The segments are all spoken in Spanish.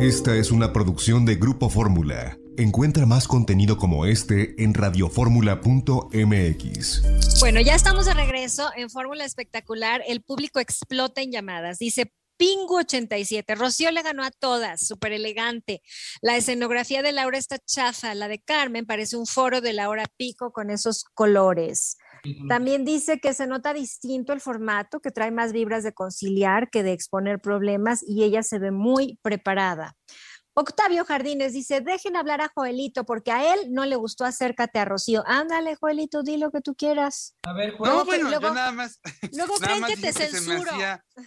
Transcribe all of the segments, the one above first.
Esta es una producción de Grupo Fórmula. Encuentra más contenido como este en radioformula.mx. Bueno, ya estamos de regreso en Fórmula Espectacular. El público explota en llamadas. Dice, Pingu 87. Rocío le ganó a todas, súper elegante. La escenografía de Laura está chafa, la de Carmen parece un foro de Laura pico con esos colores. También dice que se nota distinto el formato, que trae más vibras de conciliar que de exponer problemas y ella se ve muy preparada. Octavio Jardines dice, dejen hablar a Joelito porque a él no le gustó acércate a Rocío. Ándale, Joelito, di lo que tú quieras. A ver, bueno, yo nada más. Luego creen que te censuro.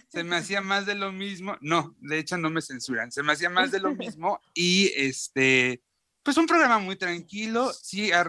se me, hacía, más de lo mismo. No, de hecho no me censuran. Se me hacía más de lo mismo y este, pues un programa muy tranquilo, sí, a,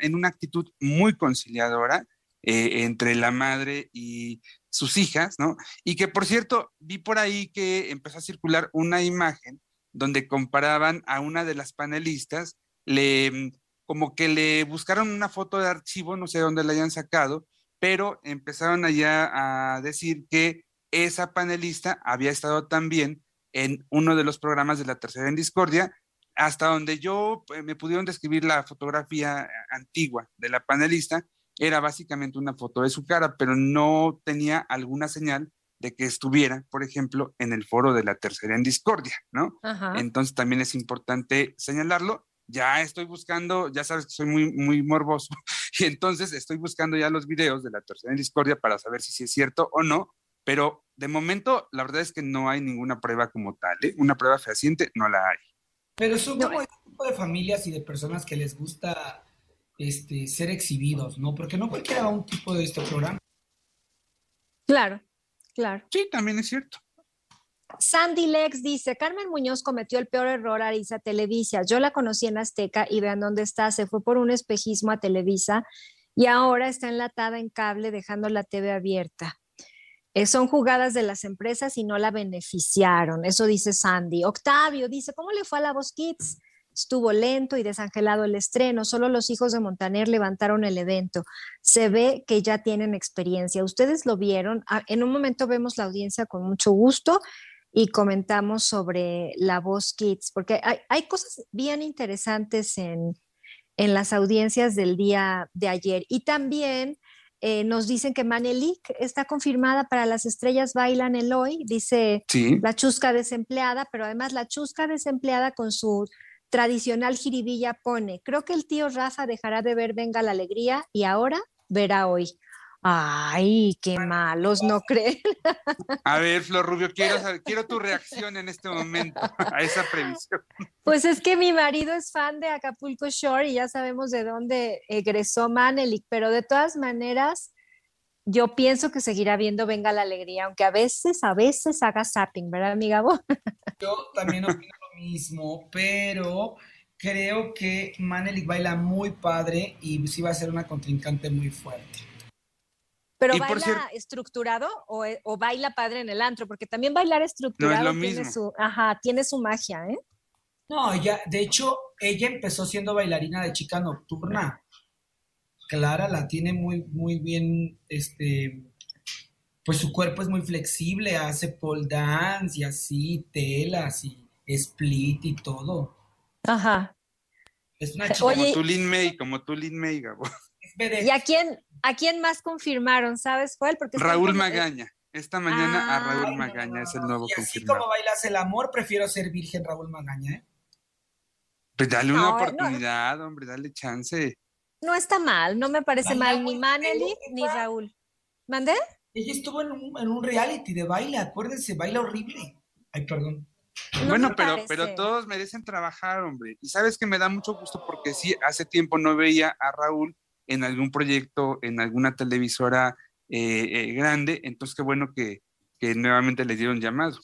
en una actitud muy conciliadora eh, entre la madre y sus hijas, ¿no? Y que por cierto, vi por ahí que empezó a circular una imagen donde comparaban a una de las panelistas, le, como que le buscaron una foto de archivo, no sé dónde la hayan sacado, pero empezaron allá a decir que esa panelista había estado también en uno de los programas de la tercera en discordia hasta donde yo eh, me pudieron describir la fotografía eh, antigua de la panelista, era básicamente una foto de su cara, pero no tenía alguna señal de que estuviera, por ejemplo, en el foro de la tercera en discordia, ¿no? Entonces también es importante señalarlo. Ya estoy buscando, ya sabes que soy muy, muy morboso, y entonces estoy buscando ya los videos de la tercera en discordia para saber si, es cierto o no, pero de momento la verdad es que no hay ninguna prueba como tal, ¿eh? una prueba fehaciente no la hay. Pero eh es... un tipo de familias y de personas que les gusta este, ser exhibidos, ¿no? Porque no cualquiera va un tipo de este programa. Claro, claro. Sí, también es cierto. Sandy Lex dice, Carmen Muñoz cometió el peor error a Arisa Televisa. Yo la conocí en Azteca y vean dónde está. Se fue por un espejismo a Televisa y ahora está enlatada en cable dejando la TV abierta. Eh, son jugadas de las empresas y no la beneficiaron. Eso dice Sandy. Octavio dice, ¿cómo le fue a la Voz Kids? Estuvo lento y desangelado el estreno. Solo los hijos de Montaner levantaron el evento. Se ve que ya tienen experiencia. Ustedes lo vieron. Ah, en un momento vemos la audiencia con mucho gusto y comentamos sobre la voz Kids, porque hay, cosas bien interesantes en, en las audiencias del día de ayer. Y también eh, nos dicen que Manelik está confirmada para Las Estrellas Bailan el Hoy, dice la chusca desempleada, pero además la chusca desempleada con su tradicional jiribilla pone, creo que el tío Rafa dejará de ver Venga la Alegría y ahora verá hoy. Ay, qué malos, no creen. A ver, Flor Rubio, quiero, quiero tu reacción en este momento a esa previsión. Pues es que mi marido es fan de Acapulco Shore y ya sabemos de dónde egresó Manelik, pero de todas maneras, yo pienso que seguirá viendo Venga la Alegría, aunque a veces, a veces haga sapping ¿verdad, amiga Yo también opino lo mismo, pero creo que Manelik baila muy padre y sí va a ser una contrincante muy fuerte. Pero baila estructurado e, o, baila padre en el antro, porque también bailar estructurado tiene su, ajá, tiene su magia, ¿eh? No, ya de hecho, ella empezó siendo bailarina de chica nocturna. Clara la tiene muy, muy bien, este, pues su cuerpo es muy flexible, hace pole dance y así, telas y split y todo. Ajá. Es una eh, chica como tú Lin May, como tú Lin May, ¿Y a quién, a quién más confirmaron? ¿Sabes cuál? Porque Raúl Magaña. Esta mañana a ah, Raúl Magaña es el nuevo Y así como bailas el amor, prefiero ser virgen Raúl Magaña, ¿eh? Pues dale una eh, oportunidad, hombre, dale chance. No está mal, no me parece mal ni Maneli ni Raúl. ¿Mandé? Ella estuvo en un, reality de baile, acuérdense, baila horrible. Ay, perdón. bueno, pero, pero todos merecen trabajar, hombre. Y sabes que me da mucho gusto porque sí, hace tiempo no veía a Raúl en algún proyecto, en alguna televisora eh, eh, grande, entonces qué bueno que, que nuevamente les dieron llamado.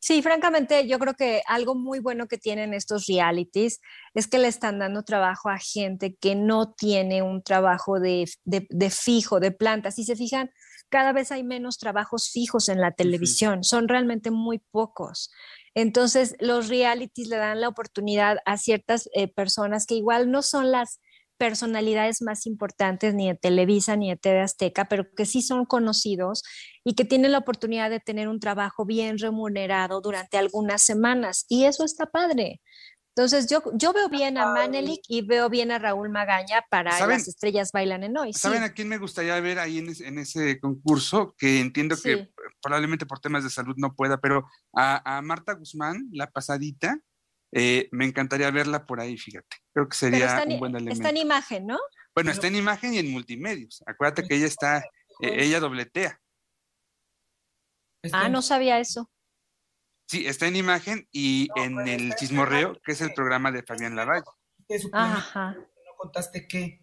Sí, francamente, yo creo que algo muy bueno que tienen estos realities es que le están dando trabajo a gente que no tiene un trabajo de, de, fijo, de planta. Si se fijan, cada vez hay menos trabajos fijos en la televisión, son realmente muy pocos. Entonces, los realities le dan la oportunidad a ciertas eh, personas que igual no son las personalidades más importantes ni de Televisa ni de Azteca, pero que sí son conocidos y que tienen la oportunidad de tener un trabajo bien remunerado durante algunas semanas. Y eso está padre. Entonces yo, yo veo bien a Manelik y veo bien a Raúl Magaña para Las Estrellas Bailan en Hoy. ¿Saben a quién me gustaría ver ahí en, ese, concurso? Que entiendo que probablemente por temas de salud no pueda, pero a Marta Guzmán, la pasadita, eh, me encantaría verla por ahí, fíjate. Creo que sería un buen elemento. Está en imagen, ¿no? Bueno, está en imagen y en multimedios. Acuérdate ah, que ella está, eh, ella dobletea. Ah, no sabía eso. Sí, está en imagen y en el Chismorreo, que es el programa de Fabián Lavalle. Ajá. ¿No contaste qué?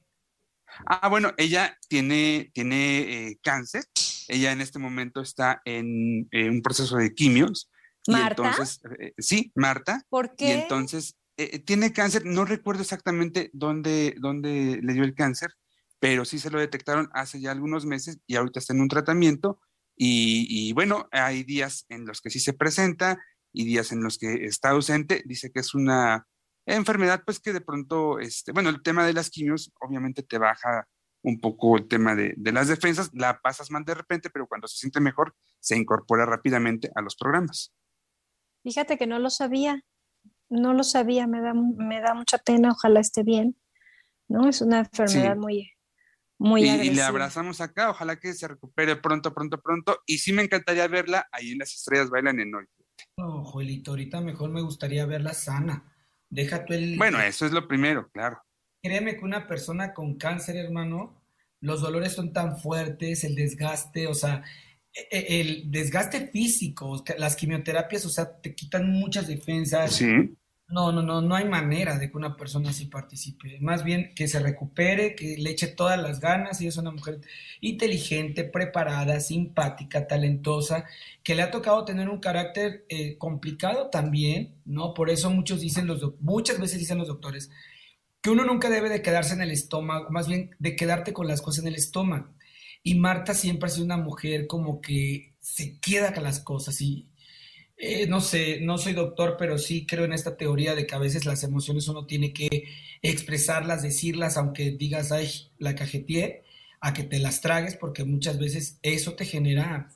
Ah, bueno, ella tiene, tiene eh, cáncer. Ella en este momento está en un proceso de quimios entonces, eh, sí, Marta. ¿Por qué? entonces eh, tiene cáncer, no recuerdo exactamente dónde, dónde le dio el cáncer, pero sí se lo detectaron hace ya algunos meses y ahorita está en un tratamiento. Y, bueno, hay días en los que sí se presenta y días en los que está ausente. Dice que es una enfermedad, pues que de pronto, este, bueno, el tema de las quimios obviamente te baja un poco el tema de, de, las defensas, la pasas mal de repente, pero cuando se siente mejor, se incorpora rápidamente a los programas. Fíjate que no lo sabía, no lo sabía, me da, me da mucha pena, ojalá esté bien, ¿no? Es una enfermedad muy, muy y, y, le abrazamos acá, ojalá que se recupere pronto, pronto, pronto. Y sí me encantaría verla ahí en las estrellas bailan en hoy. ojo Joelito, ahorita mejor me gustaría verla sana. Deja tú el. Bueno, eso es lo primero, claro. Créeme que una persona con cáncer, hermano, los dolores son tan fuertes, el desgaste, o sea, e, e, el desgaste físico, las quimioterapias, o sea, te quitan muchas defensas. Sí. No, no, no, no hay manera de que una persona así participe. Más bien que se recupere, que le eche todas las ganas. y es una mujer inteligente, preparada, simpática, talentosa, que le ha tocado tener un carácter eh, complicado también, ¿no? Por eso muchos dicen los muchas veces dicen los doctores que uno nunca debe de quedarse en el estómago, más bien de quedarte con las cosas en el estómago y Marta siempre ha sido una mujer como que se queda con las cosas y eh, no sé, no soy doctor, pero sí creo en esta teoría de que a veces las emociones uno tiene que expresarlas, decirlas, aunque digas, ay, la cajetier, a que te las tragues, porque muchas veces eso te genera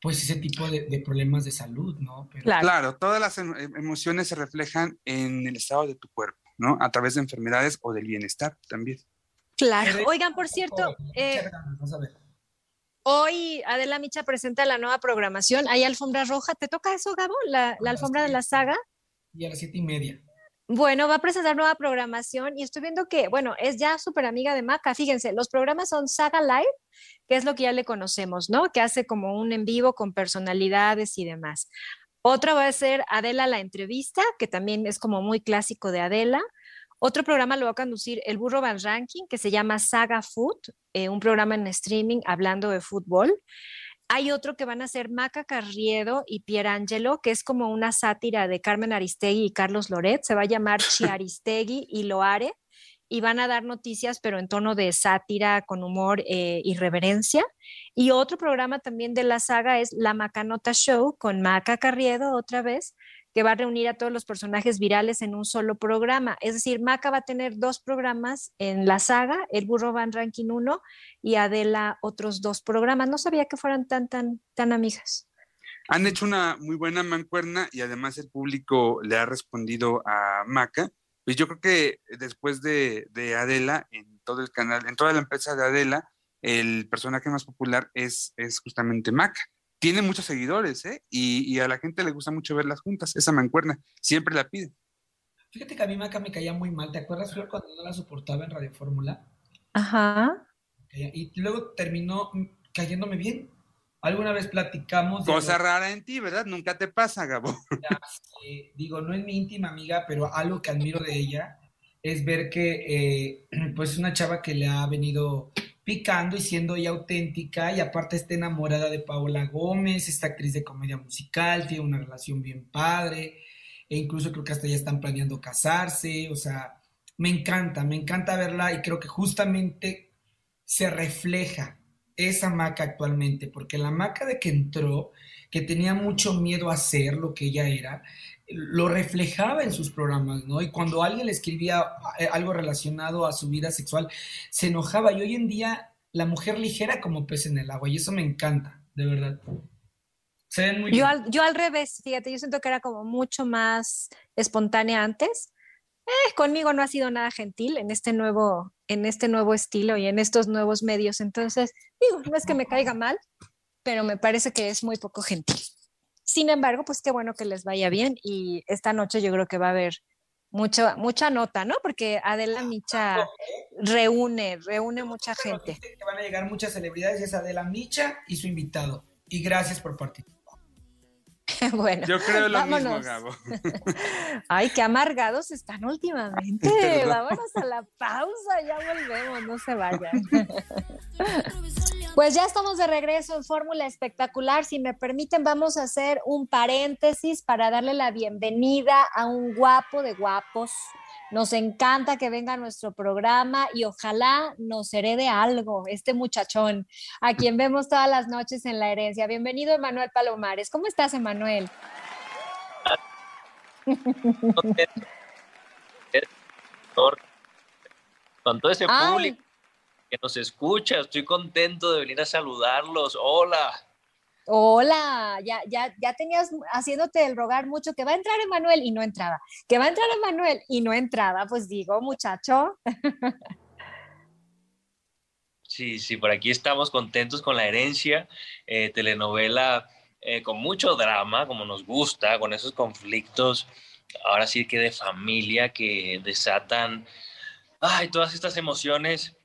pues ese tipo de, problemas de salud, ¿no? Claro. todas las em, em, emociones se reflejan en el estado de tu cuerpo, ¿no? A través de enfermedades o del bienestar también. Claro, oigan, por cierto, Hoy Adela Micha presenta la nueva programación. Hay alfombra roja. ¿Te toca eso, Gabo? La, alfombra de la saga. Y a las siete y media. Bueno, va a presentar nueva programación y estoy viendo que, bueno, es ya súper amiga de Maca. Fíjense, los programas son Saga Live, que es lo que ya le conocemos, ¿no? Que hace como un en vivo con personalidades y demás. Otra va a ser Adela la entrevista, que también es como muy clásico de Adela. Otro programa lo va a conducir el Burro Van Ranking, que se llama Saga Food, eh, un programa en streaming hablando de fútbol. Hay otro que van a hacer Maca Carriedo y Angelo, que es como una sátira de Carmen Aristegui y Carlos Loret. Se va a llamar Chiaristegui y Loare. Y van a dar noticias, pero en tono de sátira, con humor e y reverencia. Y otro programa también de la saga es La Macanota Show, con Maca Carriedo otra vez, que va a reunir a todos los personajes virales en un solo programa. Es decir, Maca va a tener dos programas en la saga, El Burro Van Ranking 1 y Adela otros dos programas. No sabía que fueran tan, tan, tan amigas. Han hecho una muy buena mancuerna y además el público le ha respondido a Maca. Pues yo creo que después de, de Adela, en todo el canal, en toda la empresa de Adela, el personaje más popular es, es justamente Maca tiene muchos seguidores, ¿eh? Y, a la gente le gusta mucho verlas juntas, esa mancuerna, siempre la pide. Fíjate que a mí Maca me caía muy mal, ¿te acuerdas, Flor, cuando no la soportaba en Radio Fórmula? Ajá. Y luego terminó cayéndome bien. Alguna vez platicamos. Cosa rara en ti, ¿verdad? Nunca te pasa, Gabo. digo, no es mi íntima amiga, pero algo que admiro de ella es ver que, eh, pues, una chava que le ha venido picando y siendo ella auténtica y aparte está enamorada de Paola Gómez, esta actriz de comedia musical, tiene una relación bien padre e incluso creo que hasta ya están planeando casarse, o sea, me encanta, me encanta verla y creo que justamente se refleja esa maca actualmente, porque la maca de que entró que tenía mucho miedo a ser lo que ella era, lo reflejaba en sus programas, ¿no? Y cuando alguien le escribía eh, algo relacionado a su vida sexual, se enojaba. Y hoy en día, la mujer ligera como pez en el agua, y eso me encanta, de verdad. yo, Al, yo al revés, fíjate, yo siento que era como mucho más espontánea antes. Eh, conmigo no ha sido nada gentil en este nuevo en este nuevo estilo y en estos nuevos medios. Entonces, digo, no es que me caiga mal, pero me parece que es muy poco gentil. Sin embargo, pues qué bueno que les vaya bien y esta noche yo creo que va a haber mucha mucha nota, ¿no? Porque Adela Micha reúne, reúne mucha gente. Que van a llegar muchas celebridades, es Adela Micha y su invitado. Y gracias por participar. Bueno, yo creo lo mismo, Gabo. Ay, qué amargados están últimamente. Vámonos a la pausa, ya volvemos, no se vayan. Pues ya estamos de regreso en Fórmula Espectacular. Si me permiten, vamos a hacer un paréntesis para darle la bienvenida a un guapo de guapos, nos encanta que venga a nuestro programa y ojalá nos herede algo este muchachón, a quien vemos todas las noches en la herencia. Bienvenido, Emanuel Palomares. ¿Cómo estás, Emanuel? Con todo ese público que nos escucha, estoy contento de venir a saludarlos. Hola. Hola, ya, ya, ya tenías haciéndote el rogar mucho que va a entrar Emanuel y no entraba, que va a entrar Emanuel y no entraba, pues digo, muchacho. Sí, sí, por aquí estamos contentos con la herencia, eh, telenovela eh, con mucho drama, como nos gusta, con esos conflictos, ahora sí que de familia que desatan, ay, todas estas emociones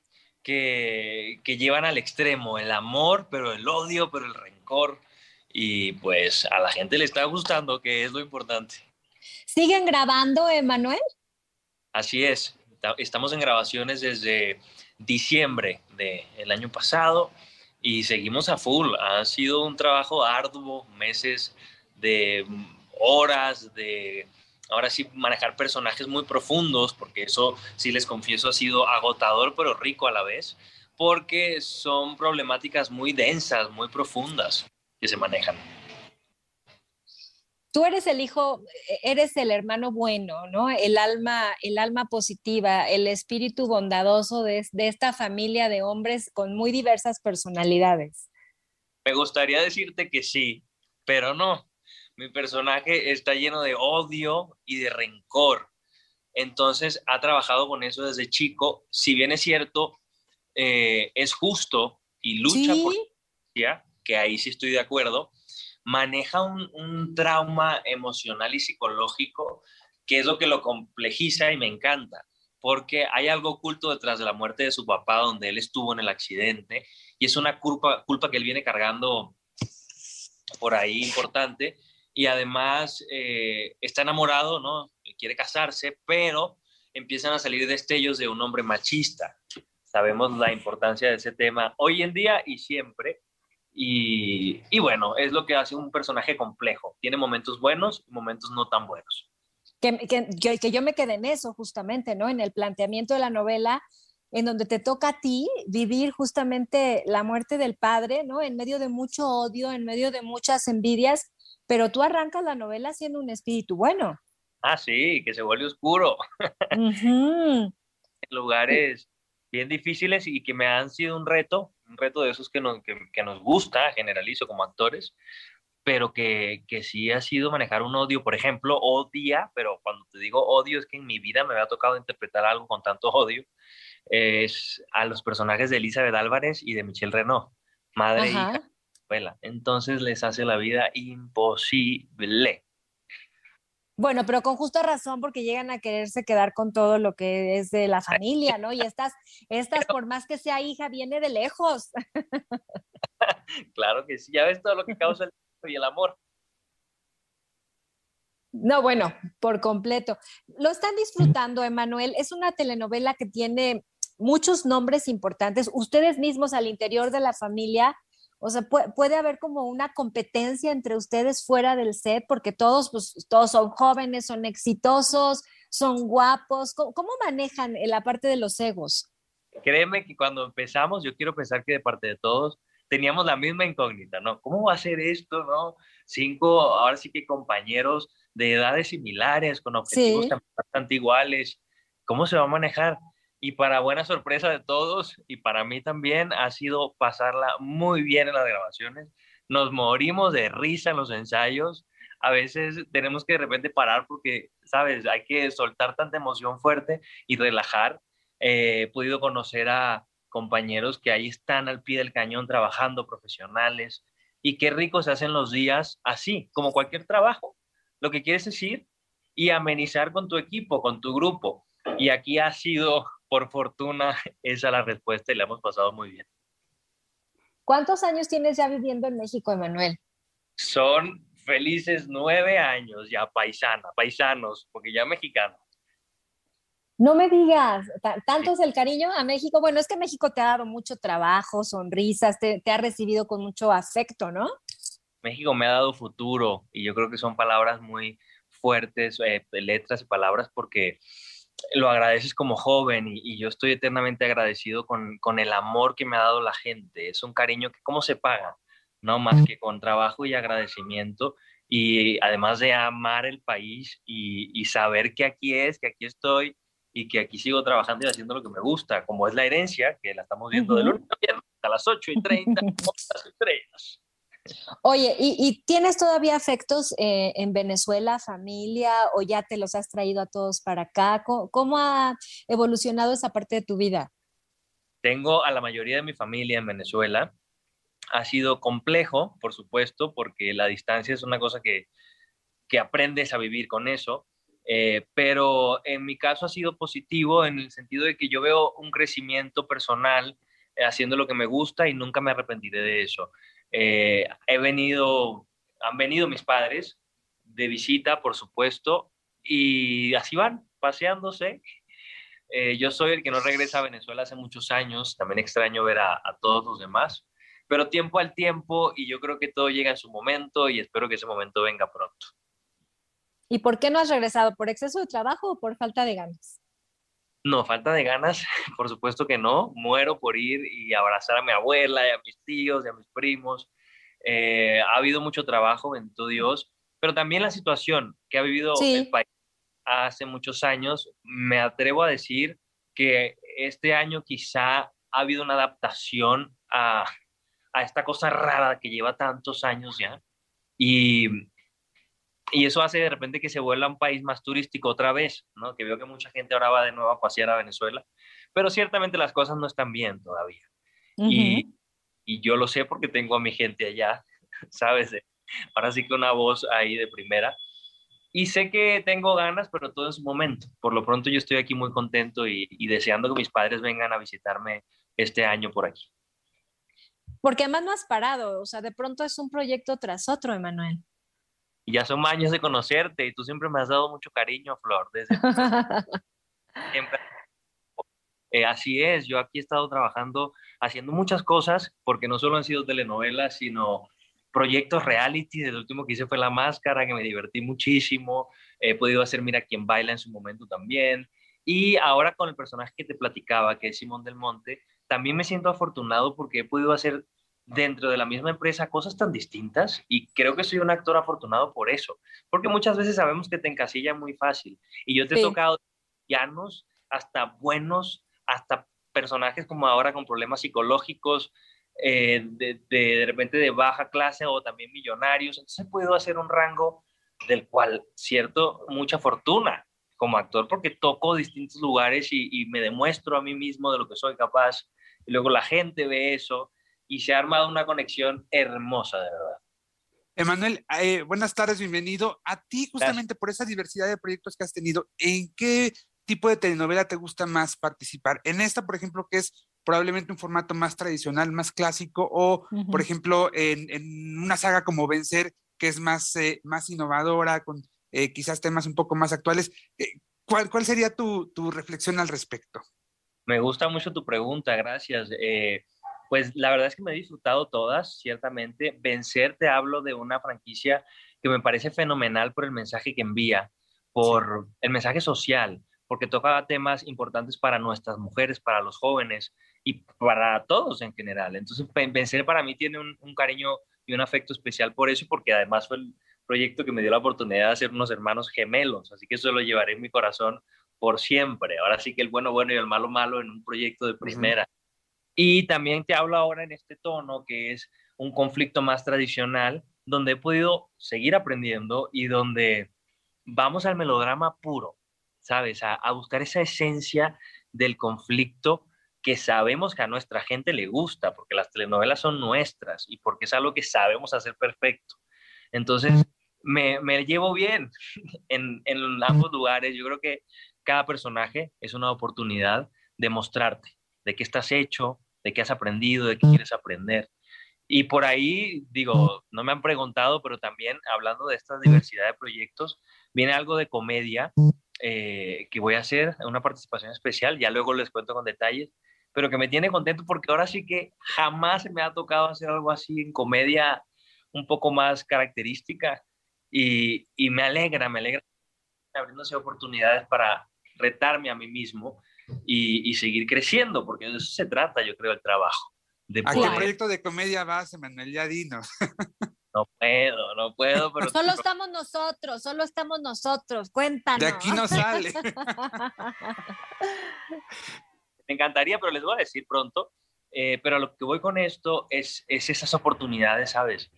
que, que llevan al extremo, el amor, pero el odio, pero el rey y pues a la gente le está gustando, que es lo importante. ¿Siguen grabando, Emanuel? Así es, estamos en grabaciones desde diciembre del año pasado y seguimos a full. Ha sido un trabajo arduo, meses de mm, horas, de ahora sí manejar personajes muy profundos, porque eso sí les confieso ha sido agotador pero rico a la vez porque son problemáticas muy densas, muy profundas que se manejan. Tú eres el hijo, e-, eres el hermano bueno, ¿no? El alma, el alma positiva, el espíritu bondadoso de, de esta familia de hombres con muy diversas personalidades. Me gustaría decirte que sí, pero no. Mi personaje está lleno de odio y de rencor. Entonces ha trabajado con eso desde chico. Si bien es cierto, eh, es justo y lucha por que ahí sí estoy de acuerdo, maneja un, trauma emocional y psicológico que es lo que lo complejiza y me encanta, porque hay algo oculto detrás de la muerte de su papá donde él estuvo en el accidente y es una culpa, culpa que él viene cargando por ahí importante y además eh, está enamorado, ¿no? Quiere casarse, pero empiezan a salir destellos de un hombre machista sabemos la importancia de ese tema hoy en día y siempre. Y, bueno, es lo que hace un personaje complejo. Tiene momentos buenos y momentos no tan buenos. Que, que, yo, que yo me quedé en eso justamente, ¿no? En el planteamiento de la novela, en donde te toca a ti vivir justamente la muerte del padre, ¿no? En medio de mucho odio, en medio de muchas envidias, pero tú arrancas la novela siendo un espíritu bueno. Ah, sí, que se vuelve oscuro. en lugares bien difíciles y que me han sido un reto, un reto de esos que nos, que, nos gusta, generalizo como actores, pero que, que, sí ha sido manejar un odio, por ejemplo, odia, pero cuando te digo odio es que en mi vida me ha tocado interpretar algo con tanto odio, es a los personajes de Elizabeth Álvarez y de Michelle Renault, madre e hija. Entonces les hace la vida imposible. Bueno, pero con justa razón, porque llegan a quererse quedar con todo lo que es de la familia, ¿no? Y estas, estas por más que sea hija, viene de lejos. Claro que sí, ya ves todo lo que causa el y el amor. No, bueno, por completo. Lo están disfrutando, Emanuel. Es una telenovela que tiene muchos nombres importantes. Ustedes mismos al interior de la familia o sea, puede, haber como una competencia entre ustedes fuera del set, porque todos, pues, todos son jóvenes, son exitosos, son guapos. ¿Cómo, manejan la parte de los egos? Créeme que cuando empezamos, yo quiero pensar que de parte de todos teníamos la misma incógnita, ¿no? ¿Cómo va a ser esto, no? Cinco, ahora sí que compañeros de edades similares, con objetivos bastante iguales, ¿cómo se va a manejar? y para buena sorpresa de todos y para mí también ha sido pasarla muy bien en las grabaciones. Nos morimos de risa en los ensayos. A veces tenemos que de repente parar porque, sabes, hay que soltar tanta emoción fuerte y relajar. Eh, he podido conocer a compañeros que ahí están al pie del cañón trabajando, profesionales, y qué ricos se hacen los días así, como cualquier trabajo. Lo que quieres decir y amenizar con tu equipo, con tu grupo. Y aquí ha sido por fortuna, esa es la respuesta y la hemos pasado muy bien. ¿Cuántos años tienes ya viviendo en México, Emanuel? Son felices nueve años ya, paisana, paisanos, porque ya mexicano. No me digas, tanto es el cariño a México. Bueno, es que México te ha dado mucho trabajo, sonrisas, te, ha recibido con mucho afecto, ¿no? México me ha dado futuro y yo creo que son palabras muy fuertes, eh, letras y palabras, porque lo agradeces como joven y, yo estoy eternamente agradecido con, con, el amor que me ha dado la gente. Es un cariño que cómo se paga, no más que con trabajo y agradecimiento y además de amar el país y, saber que aquí es, que aquí estoy y que aquí sigo trabajando y haciendo lo que me gusta, como es la herencia, que la estamos viendo del de lunes a viernes a las 8 y 30, las estrellas. Oye, ¿y, tienes todavía afectos eh, en Venezuela, familia, o ya te los has traído a todos para acá? ¿Cómo, ha evolucionado esa parte de tu vida? Tengo a la mayoría de mi familia en Venezuela. Ha sido complejo, por supuesto, porque la distancia es una cosa que, aprendes a vivir con eso, eh, pero en mi caso ha sido positivo en el sentido de que yo veo un crecimiento personal eh, haciendo lo que me gusta y nunca me arrepentiré de eso. Eh, he venido, han venido mis padres de visita, por supuesto, y así van, paseándose. Eh, yo soy el que no regresa a Venezuela hace muchos años, también extraño ver a, a todos los demás, pero tiempo al tiempo y yo creo que todo llega en su momento y espero que ese momento venga pronto. ¿Y por qué no has regresado? ¿Por exceso de trabajo o por falta de ganas? No, falta de ganas, por supuesto que no. Muero por ir y abrazar a mi abuela y a mis tíos y a mis primos. Eh, ha habido mucho trabajo, bendito Dios, pero también la situación que ha vivido el país hace muchos años. Me atrevo a decir que este año quizá ha habido una adaptación a, a esta cosa rara que lleva tantos años ya. Y y eso hace de repente que se vuelva un país más turístico otra vez, ¿no? Que veo que mucha gente ahora va de nuevo a pasear a Venezuela, pero ciertamente las cosas no están bien todavía. y, yo lo sé porque tengo a mi gente allá, ¿sabes? Ahora sí que una voz ahí de primera. Y sé que tengo ganas, pero todo es momento. Por lo pronto yo estoy aquí muy contento y, y deseando que mis padres vengan a visitarme este año por aquí. Porque además no has parado, o sea, de pronto es un proyecto tras otro, Emanuel. Y ya son años de conocerte y tú siempre me has dado mucho cariño, Flor. Eh, así es, yo aquí he estado trabajando, haciendo muchas cosas, porque no solo han sido telenovelas, sino proyectos reality. El último que hice fue La Máscara, que me divertí muchísimo. He podido hacer Mira quién baila en su momento también. Y ahora con el personaje que te platicaba, que es Simón del Monte, también me siento afortunado porque he podido hacer dentro de la misma empresa cosas tan distintas y creo que soy un actor afortunado por eso, porque muchas veces sabemos que te encasilla muy fácil y yo te he tocado llanos hasta buenos, hasta personajes como ahora con problemas psicológicos, eh, de, de, repente de baja clase o también millonarios, entonces he podido hacer un rango del cual cierto mucha fortuna como actor porque toco distintos lugares y me demuestro a mí mismo de lo que soy capaz y luego la gente ve eso y se ha armado una conexión hermosa, de verdad. Emanuel, eh, buenas tardes, bienvenido. A ti, justamente por esa diversidad de proyectos que has tenido, ¿en qué tipo de telenovela te gusta más participar? En esta, por ejemplo, que es probablemente un formato más tradicional, más clásico, o, por ejemplo, en, una saga como Vencer, que es más, eh, más innovadora, con eh, quizás temas un poco más actuales. ¿cuál, ¿Cuál sería tu, reflexión al respecto? Me gusta mucho tu pregunta, gracias pues la verdad es que me he disfrutado todas, ciertamente. Vencer, te hablo de una franquicia que me parece fenomenal por el mensaje que envía, por el mensaje social, porque toca temas importantes para nuestras mujeres, para los jóvenes y para todos en general. Entonces, Vencer para mí tiene un, cariño y un afecto especial por eso, porque además fue el proyecto que me dio la oportunidad de hacer unos hermanos gemelos, así que eso lo llevaré en mi corazón por siempre. Ahora sí que el bueno bueno y el malo malo en un proyecto de primera. Y también te hablo ahora en este tono que es un conflicto más tradicional, donde he podido seguir aprendiendo y donde vamos al melodrama puro, ¿sabes? A, buscar esa esencia del conflicto que sabemos que a nuestra gente le gusta, porque las telenovelas son nuestras y porque es algo que sabemos hacer perfecto. Entonces, me, llevo bien en, en ambos lugares. Yo creo que cada personaje es una oportunidad de mostrarte de qué estás hecho, de qué has aprendido, de qué quieres aprender. Y por ahí, digo, no me han preguntado, pero también hablando de esta diversidad de proyectos, viene algo de comedia eh, que voy a hacer, una participación especial, ya luego les cuento con detalles, pero que me tiene contento porque ahora sí que jamás me ha tocado hacer algo así en comedia un poco más característica y, y me alegra, me alegra abriéndose oportunidades para retarme a mí mismo y, seguir creciendo, porque de eso se trata, yo creo, el trabajo. De ¿A ah, qué proyecto de comedia vas, Manuel Yadino? No puedo, no puedo, pero... Solo estamos nosotros, solo estamos nosotros, cuéntanos. De aquí no sale. Me encantaría, pero les voy a decir pronto. Eh, pero lo que voy con esto es, es esas oportunidades, ¿sabes?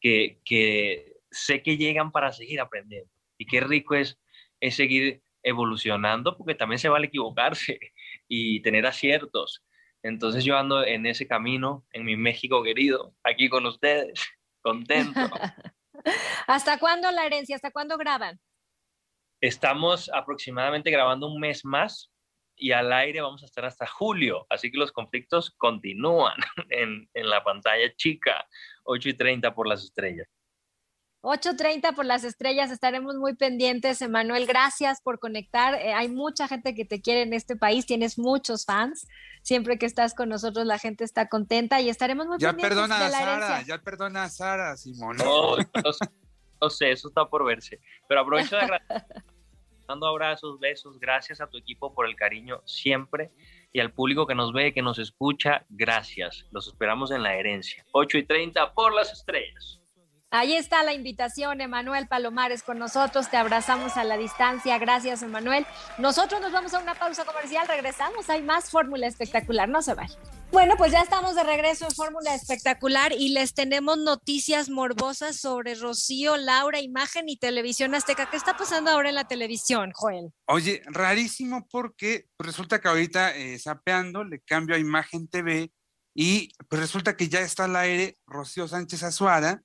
Que, que, sé que llegan para seguir aprendiendo. Y qué rico es, es seguir evolucionando porque también se vale equivocarse y tener aciertos. Entonces yo ando en ese camino, en mi México querido, aquí con ustedes, contento. ¿Hasta cuándo la herencia? ¿Hasta cuándo graban? Estamos aproximadamente grabando un mes más y al aire vamos a estar hasta julio, así que los conflictos continúan en, en la pantalla chica, 8 y 30 por las estrellas. 8.30 por las estrellas, estaremos muy pendientes. Emanuel, gracias por conectar. Eh, hay mucha gente que te quiere en este país, tienes muchos fans. Siempre que estás con nosotros, la gente está contenta y estaremos muy ya Perdona de la Sara, ya perdona a Sara, Simón. No, no, sé, eso está por verse. Pero aprovecho de agradecer. Dando abrazos, besos, gracias a tu equipo por el cariño siempre y al público que nos ve, que nos escucha, gracias. Los esperamos en la herencia. 8.30 por las estrellas. Ahí está la invitación, Emanuel Palomares con nosotros, te abrazamos a la distancia, gracias Emanuel. Nosotros nos vamos a una pausa comercial, regresamos, hay más fórmula espectacular, no se vaya. Bueno, pues ya estamos de regreso en Fórmula Espectacular y les tenemos noticias morbosas sobre Rocío, Laura, Imagen y Televisión Azteca. ¿Qué está pasando ahora en la televisión, Joel? Oye, rarísimo porque resulta que ahorita eh, sapeando zapeando le cambio a Imagen TV y pues, resulta que ya está al aire Rocío Sánchez Azuara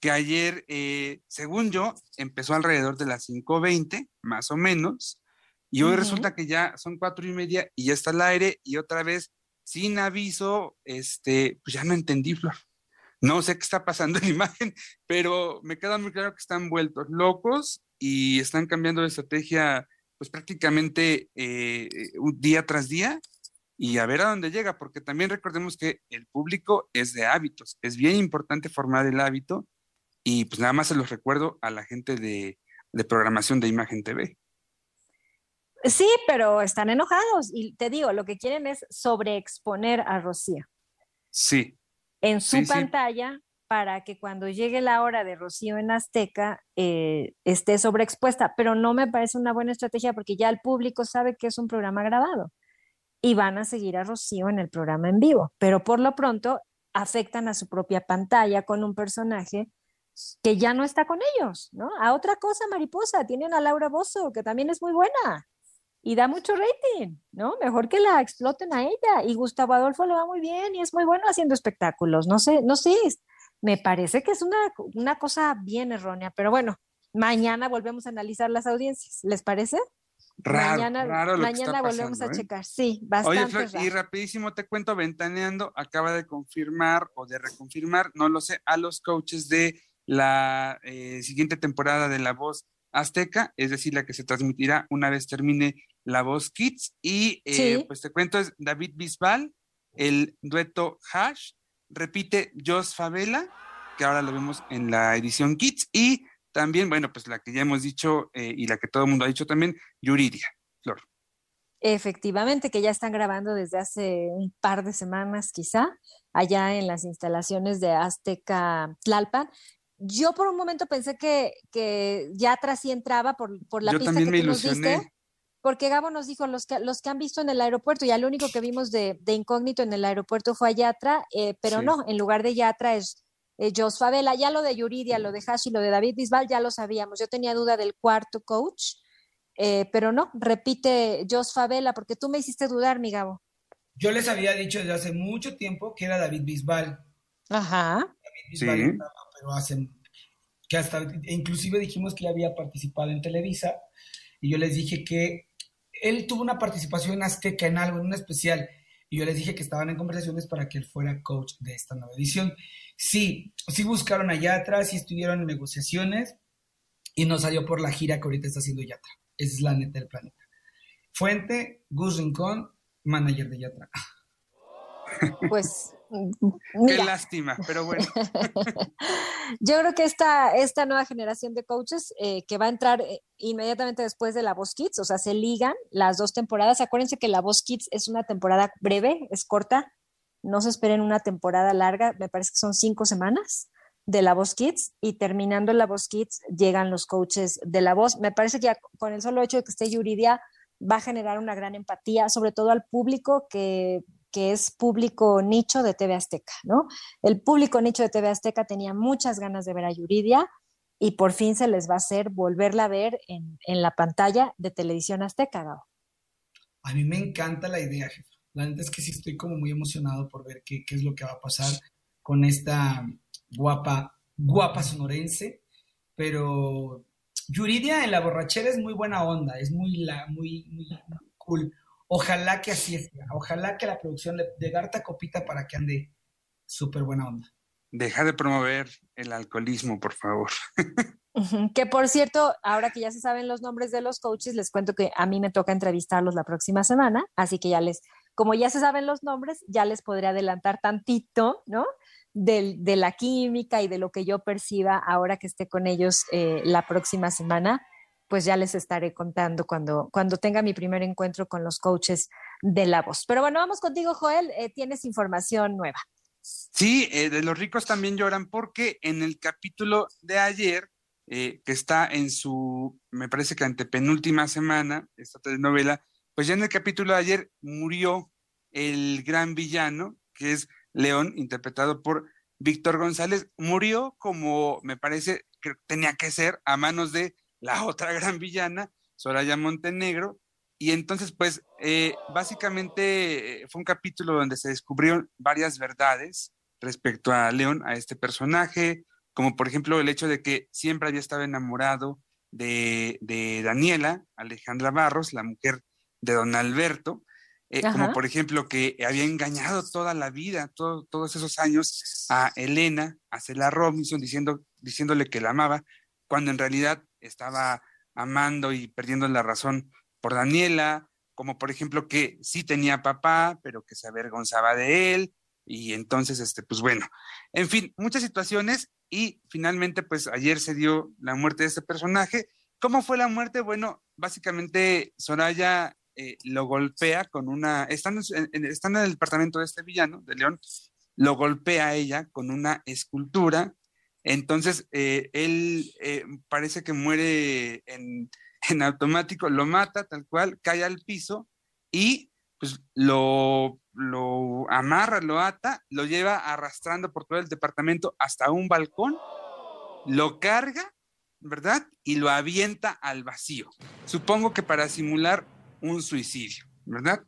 que ayer, eh, según yo, empezó alrededor de las 5.20, más o menos, y hoy resulta que ya son cuatro y media y ya está al aire y otra vez, sin aviso, este, pues ya no entendí, Flor. No sé qué está pasando en la imagen, pero me queda muy claro que están vueltos locos y están cambiando de estrategia pues prácticamente eh, eh, día tras día y a ver a dónde llega, porque también recordemos que el público es de hábitos, es bien importante formar el hábito y pues nada más se los recuerdo a la gente de, de programación de Imagen TV. Sí, pero están enojados y te digo, lo que quieren es sobreexponer a Rocío. Sí. En su pantalla para que cuando llegue la hora de Rocío en Azteca eh, esté sobreexpuesta, pero no me parece una buena estrategia porque ya el público sabe que es un programa grabado y van a seguir a Rocío en el programa en vivo, pero por lo pronto afectan a su propia pantalla con un personaje que ya no está con ellos, ¿no? A otra cosa, mariposa, tienen a Laura Bozo, que también es muy buena y da mucho rating, ¿no? Mejor que la exploten a ella. Y Gustavo Adolfo le va muy bien y es muy bueno haciendo espectáculos. No sé, no sé, me parece que es una, cosa bien errónea, pero bueno, mañana volvemos a analizar las audiencias, ¿les parece? mañana, mañana volvemos a ¿eh? checar, sí, bastante. Oye, y rapidísimo te cuento, Ventaneando acaba de confirmar o de reconfirmar, no lo sé, a los coaches de la eh, siguiente temporada de La Voz Azteca, es decir, la que se transmitirá una vez termine La Voz Kids. Y eh, pues te cuento, es David Bisbal, el dueto Hash, repite Jos Favela, que ahora lo vemos en la edición Kids, y también, bueno, pues la que ya hemos dicho eh, y la que todo el mundo ha dicho también, Yuridia, Flor. Efectivamente, que ya están grabando desde hace un par de semanas quizá, allá en las instalaciones de Azteca Tlalpan. Yo por un momento pensé que, que Yatra sí entraba por, la pista que me nos diste, porque Gabo nos dijo, los que, los que han visto en el aeropuerto, ya lo único que vimos de, de incógnito en el aeropuerto fue a Yatra, eh, pero no, en lugar de Yatra es Jos Favela, ya lo de Yuridia, lo de Hashi, lo de David Bisbal, ya lo sabíamos, yo tenía duda del cuarto coach, eh, pero no, repite Jos Favela, porque tú me hiciste dudar, mi Gabo. Yo les había dicho desde hace mucho tiempo que era David Bisbal. Ajá. David Bisbal sí pero hacen, que hasta, inclusive dijimos que había participado en Televisa, y yo les dije que él tuvo una participación azteca en algo, en un especial, y yo les dije que estaban en conversaciones para que él fuera coach de esta nueva edición. Sí, sí buscaron a Yatra, sí estuvieron en negociaciones, y no salió por la gira que ahorita está haciendo Yatra. Esa es la neta del planeta. Fuente, Gus Rincón, manager de Yatra. Pues Mm, Qué lástima, pero bueno. Yo creo que esta, esta nueva generación de coaches eh, que va a entrar eh, inmediatamente después de la Voz Kids, o sea, se ligan las dos temporadas. Acuérdense que la Voz Kids es una temporada breve, es corta, no se esperen una temporada larga, me parece que son cinco semanas de la Voz Kids y terminando la Voz Kids llegan los coaches de la Voz. Me parece que ya con el solo hecho de que esté Yuridia va a generar una gran empatía, sobre todo al público que que es público nicho de TV Azteca, ¿no? El público nicho de TV Azteca tenía muchas ganas de ver a Yuridia y por fin se les va a hacer volverla a ver en, la pantalla de Televisión Azteca, A mí me encanta la idea, Jefe. La neta es que sí estoy como muy emocionado por ver qué, qué es lo que va a pasar con esta guapa, guapa sonorense, pero Yuridia en la borrachera es muy buena onda, es muy, la, muy, muy cool. Ojalá que así sea. Ojalá que la producción le garta copita para que ande súper buena onda. Deja de promover el alcoholismo, por favor. Que por cierto, ahora que ya se saben los nombres de los coaches, les cuento que a mí me toca entrevistarlos la próxima semana, así que ya les, como ya se saben los nombres, ya les podría adelantar tantito, ¿no? De, la química y de lo que yo perciba ahora que esté con ellos eh, la próxima semana pues ya les estaré contando cuando, cuando tenga mi primer encuentro con los coaches de la voz. Pero bueno, vamos contigo, Joel, eh, tienes información nueva. Sí, eh, de los ricos también lloran porque en el capítulo de ayer, eh, que está en su, me parece que ante penúltima semana, esta telenovela, pues ya en el capítulo de ayer murió el gran villano, que es León, interpretado por Víctor González, murió como me parece que tenía que ser a manos de la otra gran villana, Soraya Montenegro. Y entonces, pues, eh, básicamente eh, fue un capítulo donde se descubrieron varias verdades respecto a León, a este personaje, como por ejemplo el hecho de que siempre había estado enamorado de, Daniela, Alejandra Barros, la mujer de don Alberto, eh, como por ejemplo que había engañado toda la vida, todos esos años a Elena, a Cela Robinson, diciéndole que la amaba, cuando en realidad estaba amando y perdiendo la razón por Daniela, como por ejemplo que sí tenía papá, pero que se avergonzaba de él, y entonces, este, pues bueno, en fin, muchas situaciones, y finalmente, pues ayer se dio la muerte de este personaje. ¿Cómo fue la muerte? Bueno, básicamente Soraya eh, lo golpea con una, están en, en el departamento de este villano, de León, lo golpea ella con una escultura entonces, eh, él eh, parece que muere en, automático, lo mata tal cual, cae al piso y pues lo, lo amarra, lo ata, lo lleva arrastrando por todo el departamento hasta un balcón, lo carga, ¿verdad? Y lo avienta al vacío. Supongo que para simular un suicidio, ¿verdad?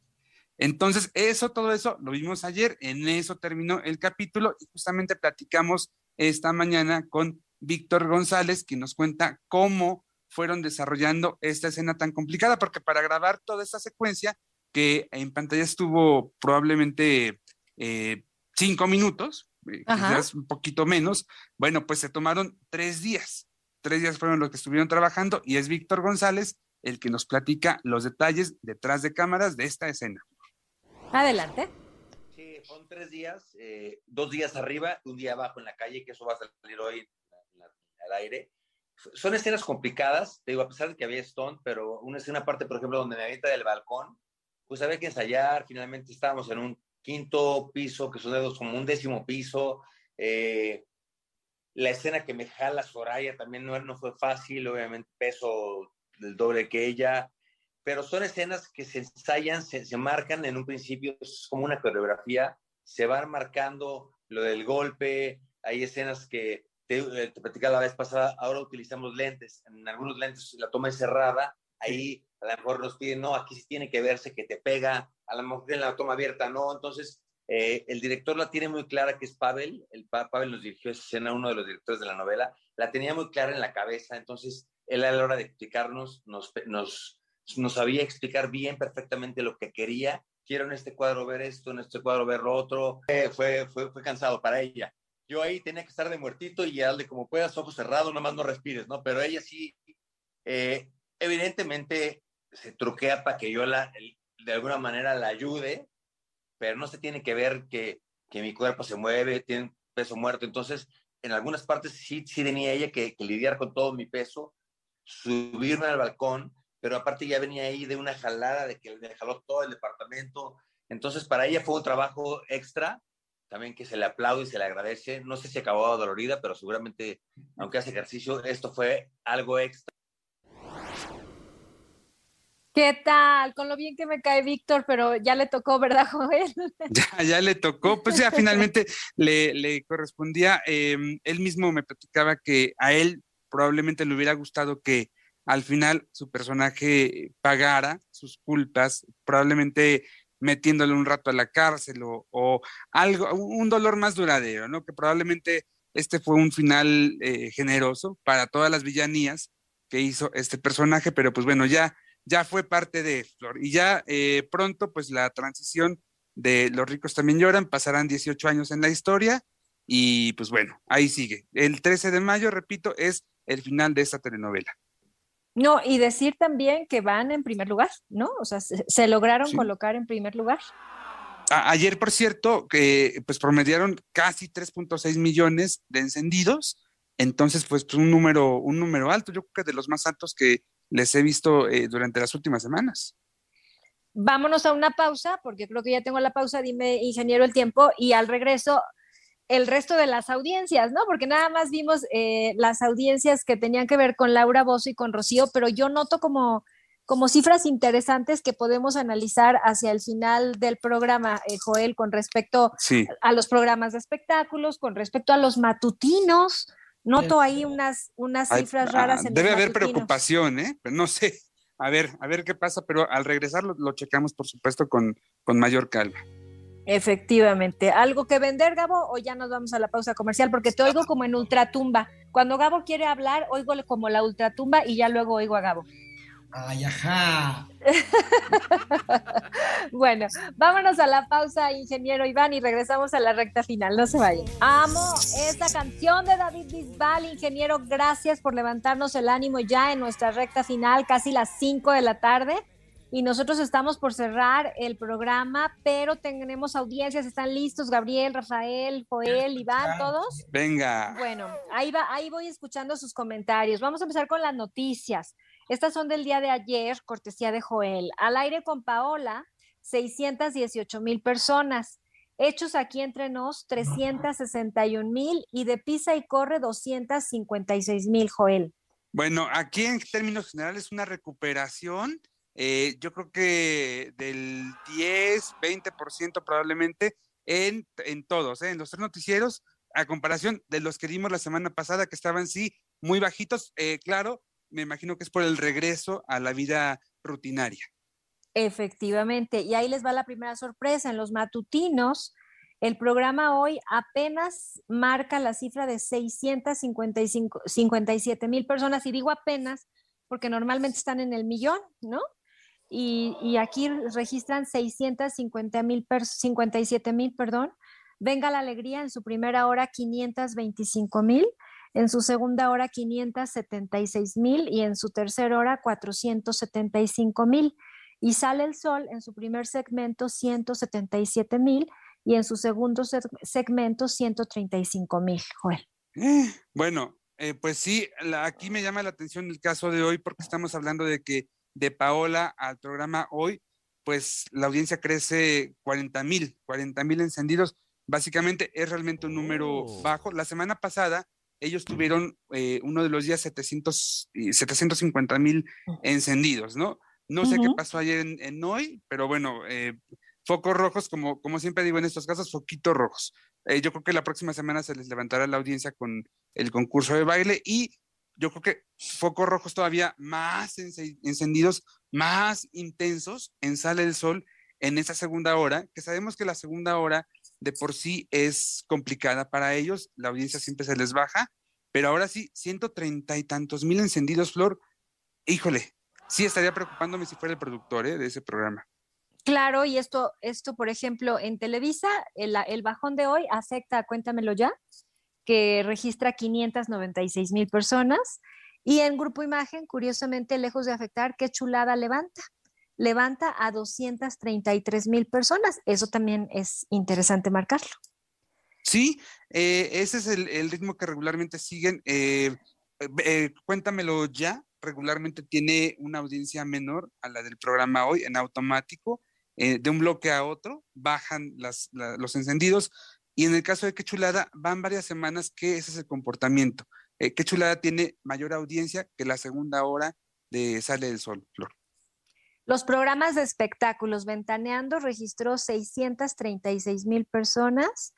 Entonces, eso, todo eso lo vimos ayer, en eso terminó el capítulo y justamente platicamos esta mañana con Víctor González, que nos cuenta cómo fueron desarrollando esta escena tan complicada, porque para grabar toda esta secuencia, que en pantalla estuvo probablemente eh, cinco minutos, eh, quizás un poquito menos, bueno, pues se tomaron tres días. Tres días fueron los que estuvieron trabajando y es Víctor González el que nos platica los detalles detrás de cámaras de esta escena. Adelante. Son tres días, eh, dos días arriba, un día abajo en la calle, que eso va a salir hoy al aire. Son escenas complicadas, te digo, a pesar de que había Stone, pero una escena parte, por ejemplo, donde me avienta del balcón, pues había que ensayar, finalmente estábamos en un quinto piso, que son dedos como un décimo piso. Eh, la escena que me jala Soraya también no, no fue fácil, obviamente peso el doble que ella pero son escenas que se ensayan, se, se marcan en un principio, es como una coreografía, se van marcando lo del golpe, hay escenas que te, eh, te platicaba la vez pasada, ahora utilizamos lentes, en algunos lentes la toma es cerrada, ahí a lo mejor nos piden, no, aquí sí tiene que verse que te pega, a lo mejor en la toma abierta no, entonces eh, el director la tiene muy clara que es Pavel, el Pavel nos dirigió esa escena, uno de los directores de la novela, la tenía muy clara en la cabeza, entonces él a la hora de explicarnos nos, nos no sabía explicar bien perfectamente lo que quería. Quiero en este cuadro ver esto, en este cuadro ver lo otro. Eh, fue, fue, cansado para ella. Yo ahí tenía que estar de muertito y darle como puedas, ojos cerrados, nomás no respires, ¿no? Pero ella sí, eh, evidentemente se truquea para que yo la, de alguna manera la ayude, pero no se tiene que ver que, mi cuerpo se mueve, tiene peso muerto. Entonces, en algunas partes sí, sí tenía ella que lidiar con todo mi peso, subirme al balcón, pero aparte ya venía ahí de una jalada de que le jaló todo el departamento. Entonces, para ella fue un trabajo extra, también que se le aplaude y se le agradece. No sé si acabó dolorida, pero seguramente, aunque hace ejercicio, esto fue algo extra. ¿Qué tal? Con lo bien que me cae Víctor, pero ya le tocó, ¿verdad, Joel? Ya, le tocó. Pues ya finalmente le, correspondía. Eh, él mismo me platicaba que a él probablemente le hubiera gustado que, al final su personaje pagara sus culpas, probablemente metiéndole un rato a la cárcel o, algo, un dolor más duradero, ¿no? Que probablemente este fue un final eh, generoso para todas las villanías que hizo este personaje, pero pues bueno, ya, ya fue parte de Flor. Y ya eh, pronto, pues la transición de Los ricos también lloran, pasarán 18 años en la historia y pues bueno, ahí sigue. El 13 de mayo, repito, es el final de esta telenovela. No, y decir también que van en primer lugar, ¿no? O sea, se, lograron colocar en primer lugar. ayer, por cierto, que pues promediaron casi 3.6 millones de encendidos, entonces pues, un número un número alto, yo creo que de los más altos que les he visto eh, durante las últimas semanas. Vámonos a una pausa, porque creo que ya tengo la pausa, dime ingeniero el tiempo, y al regreso el resto de las audiencias, ¿no? Porque nada más vimos eh, las audiencias que tenían que ver con Laura Bozo y con Rocío, pero yo noto como, como cifras interesantes que podemos analizar hacia el final del programa, eh, Joel, con respecto a los programas de espectáculos, con respecto a los matutinos. Noto ahí unas, unas cifras ah, raras. En debe haber preocupación, ¿eh? No sé. A ver, a ver qué pasa, pero al regresar lo, lo checamos, por supuesto, con, con mayor calma. Efectivamente. ¿Algo que vender, Gabo? O ya nos vamos a la pausa comercial porque te oigo como en ultratumba. Cuando Gabo quiere hablar, oigo como la ultratumba y ya luego oigo a Gabo. Ay, ajá. bueno, vámonos a la pausa, ingeniero Iván, y regresamos a la recta final. No se vayan. Amo esta canción de David Bisbal, ingeniero. Gracias por levantarnos el ánimo ya en nuestra recta final, casi las 5 de la tarde y nosotros estamos por cerrar el programa, pero tenemos audiencias, están listos Gabriel, Rafael, Joel, Iván, todos. Venga. Bueno, ahí va, ahí voy escuchando sus comentarios. Vamos a empezar con las noticias. Estas son del día de ayer, cortesía de Joel. Al aire con Paola, 618 mil personas. Hechos aquí entre nos, 361 mil y de pisa y corre 256 mil, Joel. Bueno, aquí en términos generales una recuperación eh, yo creo que del 10, 20% probablemente en, todos, ¿eh? en los tres noticieros, a comparación de los que vimos la semana pasada, que estaban sí muy bajitos, eh, claro, me imagino que es por el regreso a la vida rutinaria. Efectivamente, y ahí les va la primera sorpresa, en los matutinos, el programa hoy apenas marca la cifra de 657 mil personas, y digo apenas porque normalmente están en el millón, ¿no? y, aquí registran 650 mil, mil, perdón. Venga la alegría en su primera hora 525 mil, en su segunda hora 576 mil y en su tercera hora 475 mil. Y sale el sol en su primer segmento 177 mil y en su segundo segmento 135 mil, Joel. Eh, bueno, eh, pues sí, aquí me llama la atención el caso de hoy porque estamos hablando de que de Paola al programa hoy, pues la audiencia crece 40 mil, 40 mil encendidos. Básicamente es realmente un número oh. bajo. La semana pasada ellos tuvieron eh, uno de los días 700, 750 mil encendidos, ¿no? No sé qué pasó ayer en, hoy, pero bueno, eh, focos rojos, como, como siempre digo en estos casos, foquitos rojos. Eh, yo creo que la próxima semana se les levantará la audiencia con el concurso de baile y yo creo que focos rojos todavía más encendidos, más intensos en Sale el Sol en esa segunda hora, que sabemos que la segunda hora de por sí es complicada para ellos, la audiencia siempre se les baja, pero ahora sí, 130 y tantos mil encendidos, Flor, híjole, sí estaría preocupándome si fuera el productor ¿eh? de ese programa. Claro, y esto, esto, por ejemplo, en Televisa, el, el bajón de hoy afecta, cuéntamelo ya, que registra 596 mil personas. Y en Grupo Imagen, curiosamente, lejos de afectar, qué chulada levanta. Levanta a 233 mil personas. Eso también es interesante marcarlo. Sí, eh, ese es el, ritmo que regularmente siguen. Eh, eh, cuéntamelo ya. Regularmente tiene una audiencia menor a la del programa hoy en automático. de un bloque a otro bajan los encendidos, y en el caso de Qué Chulada, van varias semanas que ese es el comportamiento. Eh, Qué Chulada tiene mayor audiencia que la segunda hora de Sale del Sol, Flor. Los programas de espectáculos Ventaneando registró 636 mil personas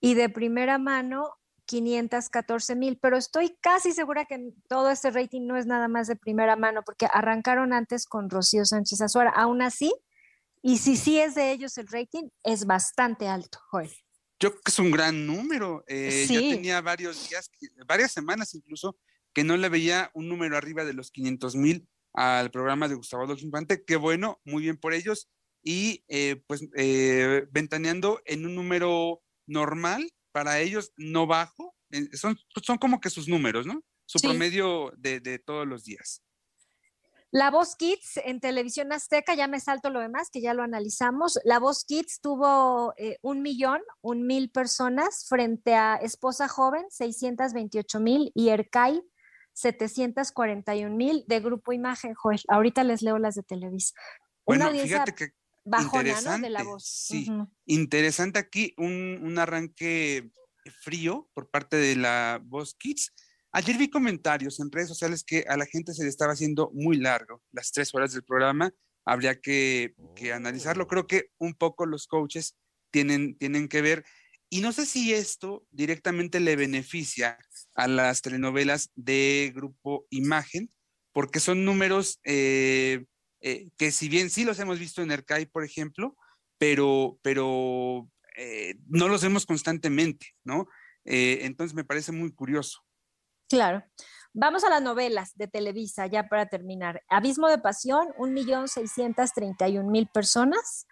y de primera mano 514 mil, pero estoy casi segura que todo este rating no es nada más de primera mano, porque arrancaron antes con Rocío Sánchez Azuara. Aún así, y si sí es de ellos el rating, es bastante alto, Joel. Yo creo que es un gran número. Eh, yo tenía varios días, varias semanas incluso, que no le veía un número arriba de los 500 mil al programa de Gustavo Adolfo Infante. Qué bueno, muy bien por ellos. Y eh, pues eh, ventaneando en un número normal para ellos, no bajo. Son, son como que sus números, ¿no? Su promedio de todos los días. La Voz Kids en Televisión Azteca, ya me salto lo demás, que ya lo analizamos. La Voz Kids tuvo eh, un millón, un mil personas frente a Esposa Joven, 628 mil, y Ercay, 741 mil de Grupo Imagen, Joel. Ahorita les leo las de Televisa. Bueno, fíjate que interesante, de la voz. interesante aquí un, un, arranque frío por parte de la Voz Kids Ayer vi comentarios en redes sociales que a la gente se le estaba haciendo muy largo las tres horas del programa. Habría que, oh. analizarlo. Creo que un poco los coaches tienen, tienen que ver. Y no sé si esto directamente le beneficia a las telenovelas de Grupo Imagen, porque son números eh, eh, que si bien sí los hemos visto en Ercai, por ejemplo, pero, pero eh, no los vemos constantemente, ¿no? entonces me parece muy curioso. Claro. Vamos a las novelas de Televisa, ya para terminar. Abismo de Pasión, 1.631.000 personas.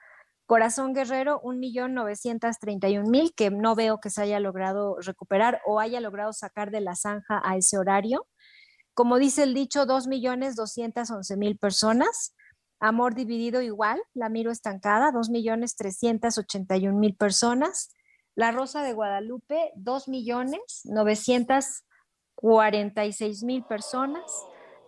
Corazón Guerrero, 1.931.000, que no veo que se haya logrado recuperar o haya logrado sacar de la zanja a ese horario. Como dice el dicho, 2.211.000 personas. Amor dividido igual, La miro estancada, 2.381.000 personas. La Rosa de Guadalupe, 2.900.000 46 mil personas.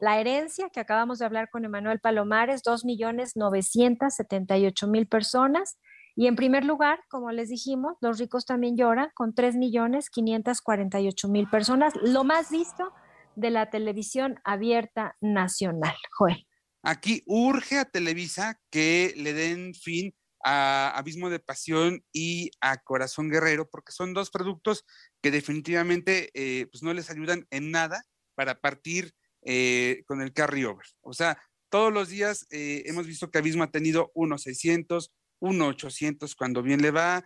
La herencia, que acabamos de hablar con Emanuel Palomares, 2.978.000 personas. Y en primer lugar, como les dijimos, los ricos también lloran con 3.548.000 personas, lo más visto de la televisión abierta nacional. Joel. Aquí urge a Televisa que le den fin a Abismo de Pasión y a Corazón Guerrero, porque son dos productos que definitivamente eh, pues no les ayudan en nada para partir eh, con el carryover. O sea, todos los días eh, hemos visto que Abismo ha tenido unos 1,600, 1,800 cuando bien le va.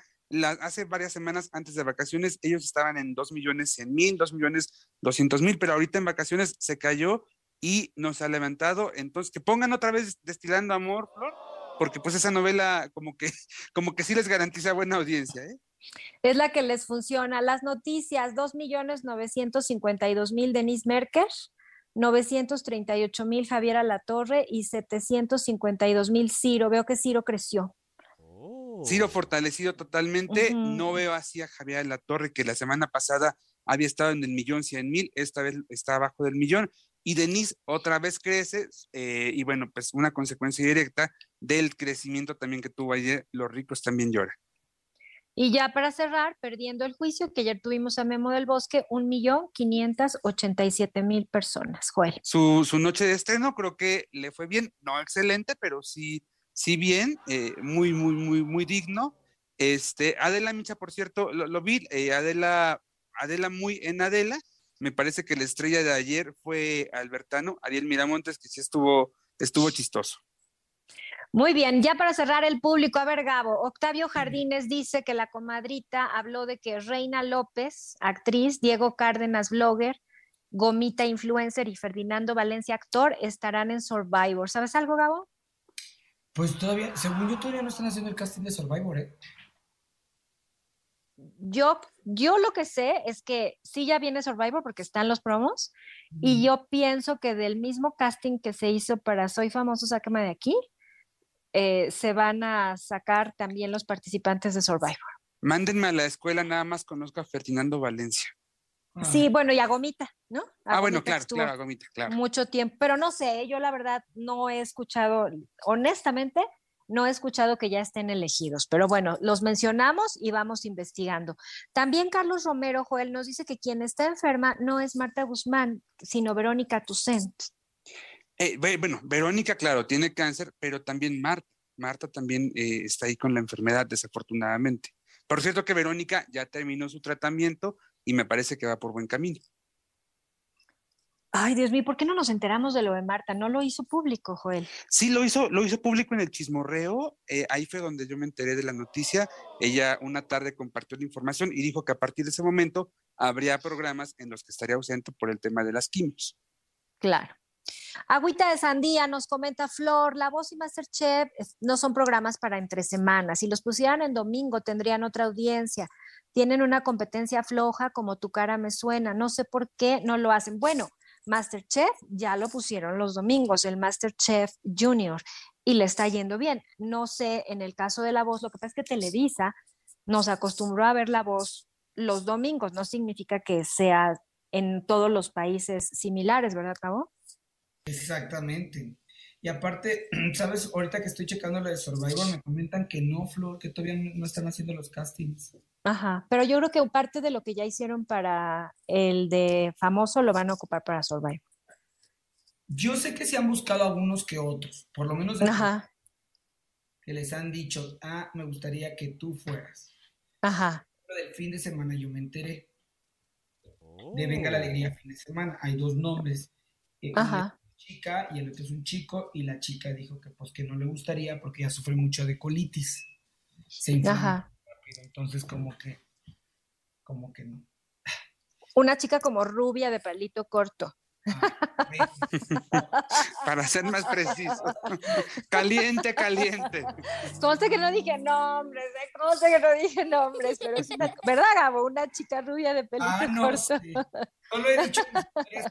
hace varias semanas antes de vacaciones ellos estaban en 2 millones 100 mil, 2 millones 200 mil, pero ahorita en vacaciones se cayó y nos ha levantado. Entonces, que pongan otra vez destilando amor, Flor porque pues esa novela como que, como que sí les garantiza buena audiencia. ¿eh? Es la que les funciona. Las noticias, 2.952.000 Denise Merker, 938.000 Javier Alatorre y 752.000 Ciro. Veo que Ciro creció. Oh. Ciro fortalecido totalmente. No veo así a Javier Alatorre, que la semana pasada había estado en el millón cien mil, esta vez está abajo del millón. Y Denise otra vez crece eh, y bueno, pues una consecuencia directa del crecimiento también que tuvo ayer, los ricos también lloran. Y ya para cerrar, perdiendo el juicio, que ayer tuvimos a Memo del Bosque, 1.587.000 personas, Joel. Su, su noche de estreno creo que le fue bien, no excelente, pero sí, sí bien, eh, muy, muy, muy, muy digno. Este, Adela Micha, por cierto, lo, vi, eh, Adela, Adela muy en Adela, me parece que la estrella de ayer fue Albertano, Ariel Miramontes, que sí estuvo, estuvo chistoso. Muy bien, ya para cerrar el público, a ver, Gabo, Octavio Jardines dice que la comadrita habló de que Reina López, actriz, Diego Cárdenas, blogger, Gomita, influencer y Ferdinando Valencia, actor, estarán en Survivor. ¿Sabes algo, Gabo? Pues todavía, según yo, todavía no están haciendo el casting de Survivor, ¿eh? Yo, yo lo que sé es que sí ya viene Survivor porque están los promos y yo pienso que del mismo casting que se hizo para Soy Famoso, Sácame de aquí, eh, se van a sacar también los participantes de Survivor. Mándenme a la escuela, nada más conozco a Ferdinando Valencia. Sí, bueno, y a Gomita, ¿no? ah, bueno, claro, claro, a Gomita, claro. Mucho tiempo, pero no sé, yo la verdad no he escuchado, honestamente, no he escuchado que ya estén elegidos, pero bueno, los mencionamos y vamos investigando. También Carlos Romero Joel nos dice que quien está enferma no es Marta Guzmán, sino Verónica Tucent. Eh, bueno, Verónica, claro, tiene cáncer, pero también Marta. Marta también eh, está ahí con la enfermedad, desafortunadamente. Por cierto que Verónica ya terminó su tratamiento y me parece que va por buen camino. Ay, Dios mío, ¿por qué no nos enteramos de lo de Marta? No lo hizo público, Joel. Sí, lo hizo, lo hizo público en el chismorreo. Eh, ahí fue donde yo me enteré de la noticia. Ella una tarde compartió la información y dijo que a partir de ese momento habría programas en los que estaría ausente por el tema de las quimios. Claro. Agüita de Sandía nos comenta Flor, La Voz y Masterchef no son programas para entre semanas. Si los pusieran en domingo tendrían otra audiencia. Tienen una competencia floja como tu cara me suena. No sé por qué no lo hacen. Bueno, Masterchef ya lo pusieron los domingos, el Masterchef Junior, y le está yendo bien. No sé, en el caso de La Voz, lo que pasa es que Televisa nos acostumbró a ver La Voz los domingos, no significa que sea en todos los países similares, ¿verdad, Cabo? Exactamente. Y aparte, ¿sabes? Ahorita que estoy checando la de Survivor, me comentan que no, Flor, que todavía no están haciendo los castings. Ajá, pero yo creo que parte de lo que ya hicieron para el de famoso lo van a ocupar para Survivor. Yo sé que se han buscado algunos que otros, por lo menos Ajá. que les han dicho, ah, me gustaría que tú fueras. Ajá. Del fin de semana yo me enteré. De Venga la oh. Alegría fin de semana. Hay dos nombres. Eh, Ajá chica y el otro es un chico y la chica dijo que pues que no le gustaría porque ya sufre mucho de colitis. Se entonces como que como que no. Una chica como rubia de palito corto. Ah, Para ser más preciso. Caliente, caliente. que no dije nombres, ¿eh? que no dije nombres, pero es ¿verdad, Gabo? Una chica rubia de pelito ah, corto. Solo he dicho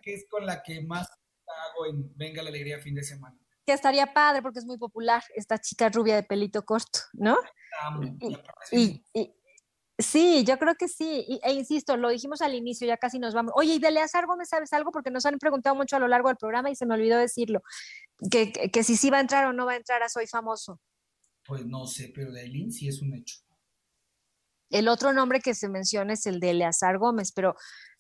que es con la que más hago en Venga la Alegría fin de semana. Que estaría padre porque es muy popular esta chica rubia de pelito corto, ¿no? y, Sí, yo creo que sí. e insisto, lo dijimos al inicio, ya casi nos vamos. Oye, y de Leazar Gómez, ¿sabes algo? Porque nos han preguntado mucho a lo largo del programa y se me olvidó decirlo. Que, que, si sí va a entrar o no va a entrar a Soy Famoso. Pues no sé, pero de sí es un hecho. El otro nombre que se menciona es el de Eleazar Gómez, pero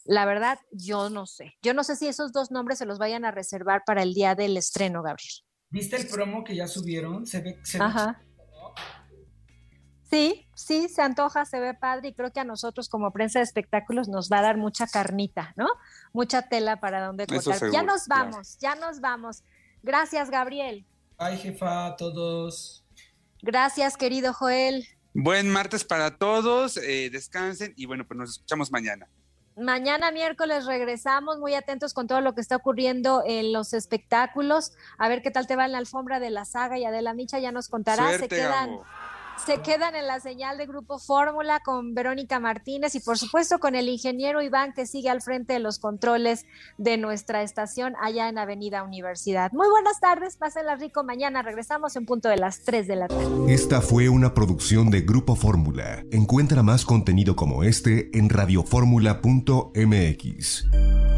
la verdad, yo no sé. Yo no sé si esos dos nombres se los vayan a reservar para el día del estreno, Gabriel. ¿Viste el promo que ya subieron? Se ve, se Sí, sí, se antoja, se ve padre y creo que a nosotros como prensa de espectáculos nos va a dar mucha carnita, ¿no? Mucha tela para donde cortar. ya nos vamos, ya nos vamos. Gracias, Gabriel. Ay, jefa, a todos. Gracias, querido Joel. Buen martes para todos, eh, descansen y bueno, pues nos escuchamos mañana. Mañana miércoles regresamos muy atentos con todo lo que está ocurriendo en los espectáculos. A ver qué tal te va en la alfombra de la saga y Adela Micha ya nos contará. Se quedan se quedan en la señal de Grupo Fórmula con Verónica Martínez y por supuesto con el ingeniero Iván que sigue al frente de los controles de nuestra estación allá en Avenida Universidad. Muy buenas tardes, pásenla rico mañana, regresamos en punto de las 3 de la tarde. Esta fue una producción de Grupo Fórmula. Encuentra más contenido como este en radioformula.mx.